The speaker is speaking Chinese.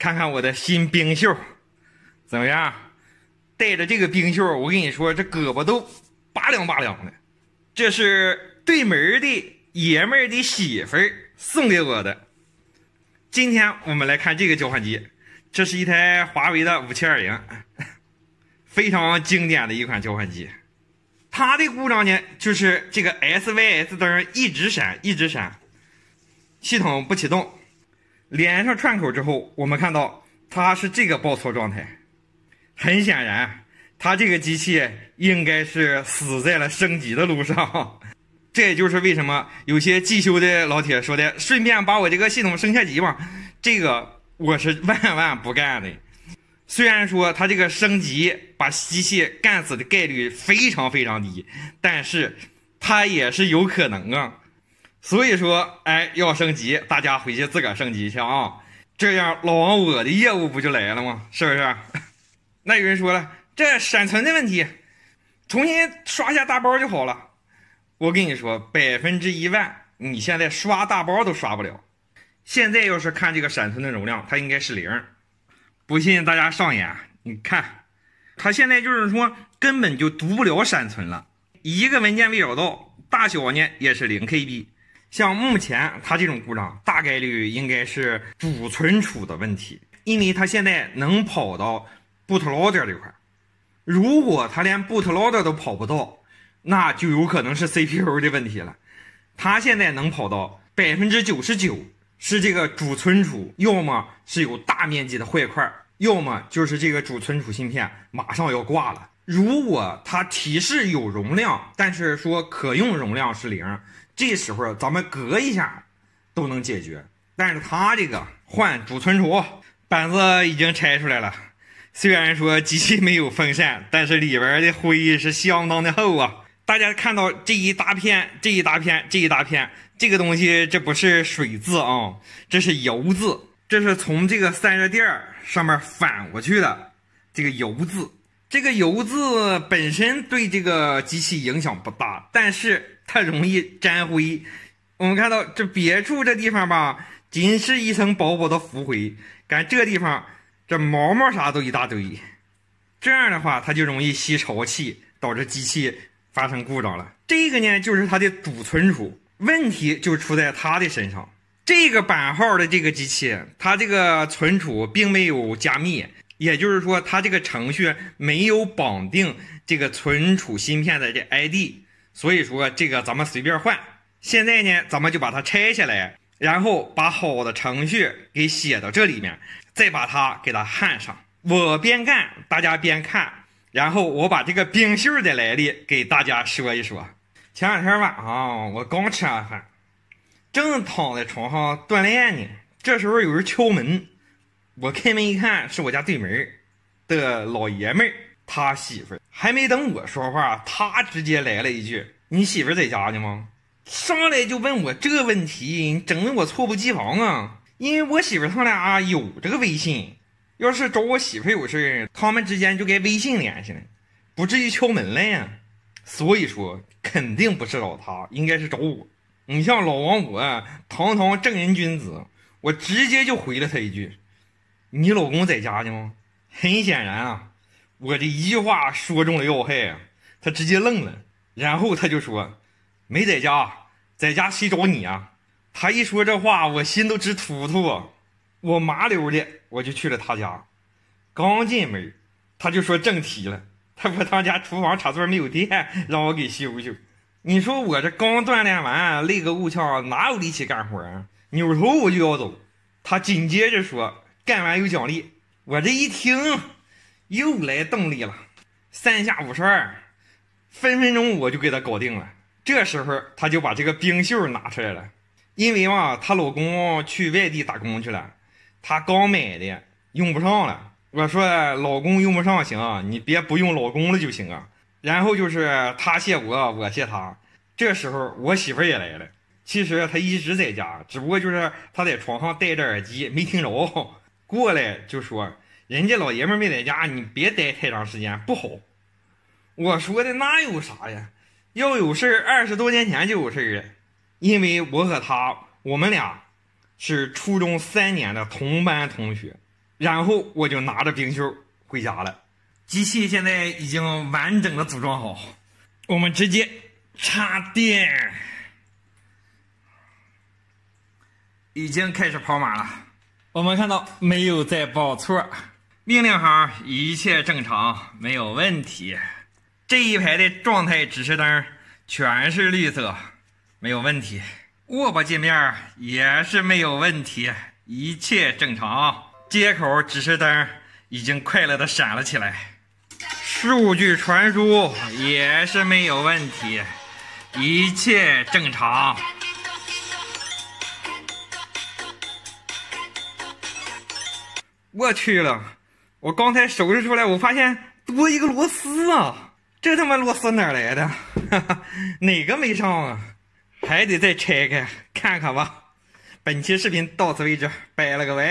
看看我的新冰袖，怎么样？带着这个冰袖，我跟你说，这胳膊都拔凉拔凉的。这是对门的爷们儿的媳妇儿送给我的。今天我们来看这个交换机，这是一台华为的五七二零，非常经典的一款交换机。它的故障呢，就是这个 SYS 灯一直闪，一直闪，系统不启动。连上串口之后，我们看到它是这个报错状态。很显然，它这个机器应该是死在了升级的路上。这也就是为什么有些汽修的老铁说的“顺便把我这个系统升下级吧”，这个我是万万不干的。虽然说它这个升级把机器干死的概率非常非常低，但是它也是有可能啊。所以说，哎，要升级，大家回去自个升级去啊！这样，老王我的业务不就来了吗？是不是？那有人说了，这闪存的问题，重新刷下大包就好了。我跟你说，百分之一万，你现在刷大包都刷不了。现在要是看这个闪存的容量，它应该是零。不信，大家上眼，你看，它现在就是说根本就读不了闪存了，一个文件未找到，大小呢也是零 KB。像目前它这种故障，大概率应该是主存储的问题，因为它现在能跑到 boot loader 这块儿。如果它连 boot loader 都跑不到，那就有可能是 CPU 的问题了。它现在能跑到百分之九十九，是这个主存储，要么是有大面积的坏块，要么就是这个主存储芯片马上要挂了。如果它提示有容量，但是说可用容量是零，这时候咱们隔一下都能解决。但是它这个换主存储板子已经拆出来了，虽然说机器没有风扇，但是里边的灰是相当的厚啊！大家看到这一大片、这一大片、这一大片，这个东西这不是水渍啊，这是油渍，这是从这个散热垫上面反过去的这个油渍。这个油渍本身对这个机器影响不大，但是它容易沾灰。我们看到这别处这地方吧，仅是一层薄薄的浮灰，干这地方这毛毛啥都一大堆。这样的话，它就容易吸潮气，导致机器发生故障了。这个呢，就是它的主存储问题，就出在它的身上。这个版号的这个机器，它这个存储并没有加密。也就是说，它这个程序没有绑定这个存储芯片的这 ID，所以说这个咱们随便换。现在呢，咱们就把它拆下来，然后把好的程序给写到这里面，再把它给它焊上。我边干，大家边看。然后我把这个冰袖的来历给大家说一说。前两天晚上，我刚吃完饭，正躺在床上锻炼呢，这时候有人敲门。我开门一看，是我家对门的老爷们儿，他媳妇儿还没等我说话，他直接来了一句：“你媳妇儿在家呢吗？”上来就问我这个问题，整得我猝不及防啊！因为我媳妇儿他俩有这个微信，要是找我媳妇儿有事儿，他们之间就该微信联系了，不至于敲门了呀。所以说，肯定不是找他，应该是找我。你像老王我，堂堂正人君子，我直接就回了他一句。你老公在家呢吗？很显然啊，我这一句话说中了要害，啊，他直接愣了，然后他就说没在家，在家谁找你啊？他一说这话，我心都直突突，啊，我麻溜的我就去了他家，刚进门他就说正题了，他说他家厨房插座没有电，让我给修修。你说我这刚锻炼完累个够呛，哪有力气干活啊？扭头我就要走，他紧接着说。干完有奖励，我这一听又来动力了，三下五除二，分分钟我就给他搞定了。这时候他就把这个冰袖拿出来了，因为嘛，她老公去外地打工去了，她刚买的用不上了。我说老公用不上行，你别不用老公了就行啊。然后就是他谢我，我谢他。这时候我媳妇也来了，其实她一直在家，只不过就是她在床上戴着耳机没听着。过来就说，人家老爷们没在家，你别待太长时间不好。我说的那有啥呀？要有事二十多年前就有事儿了，因为我和他我们俩是初中三年的同班同学。然后我就拿着冰袖回家了。机器现在已经完整的组装好，我们直接插电，已经开始跑马了。我们看到没有在报错，命令行一切正常，没有问题。这一排的状态指示灯全是绿色，没有问题。握把界面也是没有问题，一切正常。接口指示灯已经快乐的闪了起来，数据传输也是没有问题，一切正常。我去了，我刚才收拾出来，我发现多一个螺丝啊！这他妈螺丝哪来的？哈哈，哪个没上啊？还得再拆开看看吧。本期视频到此为止，拜了个拜。